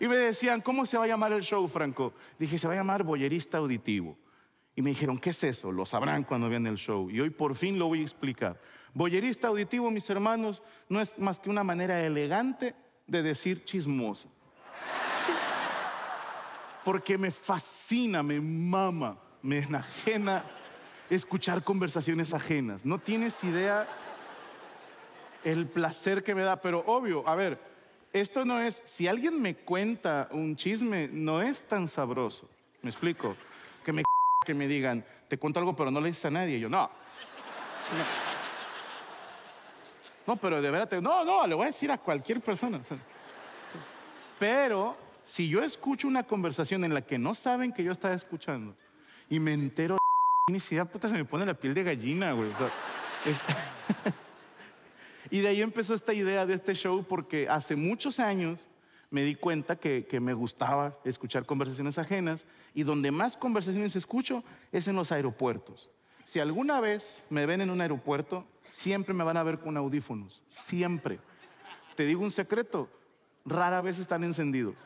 Y me decían, ¿cómo se va a llamar el show, Franco? Dije, se va a llamar Boyerista Auditivo. Y me dijeron, ¿qué es eso? Lo sabrán cuando vean el show. Y hoy por fin lo voy a explicar. Boyerista auditivo, mis hermanos, no es más que una manera elegante de decir chismoso. Porque me fascina, me mama, me enajena escuchar conversaciones ajenas. No tienes idea el placer que me da, pero obvio, a ver, esto no es, si alguien me cuenta un chisme, no es tan sabroso. ¿Me explico? Que me, que me digan, te cuento algo, pero no le dices a nadie. Yo, no. no. pero de verdad, no, no, le voy a decir a cualquier persona. pero si yo escucho una conversación en la que no saben que yo estaba escuchando y me entero de ni puta, se me pone la piel de gallina, güey. Y de ahí empezó esta idea de este show porque hace muchos años me di cuenta que, que, me gustaba escuchar conversaciones ajenas y donde más conversaciones escucho es en los aeropuertos. Si alguna vez me ven en un aeropuerto, siempre me van a ver con audífonos, siempre. Te digo un secreto, rara vez están encendidos.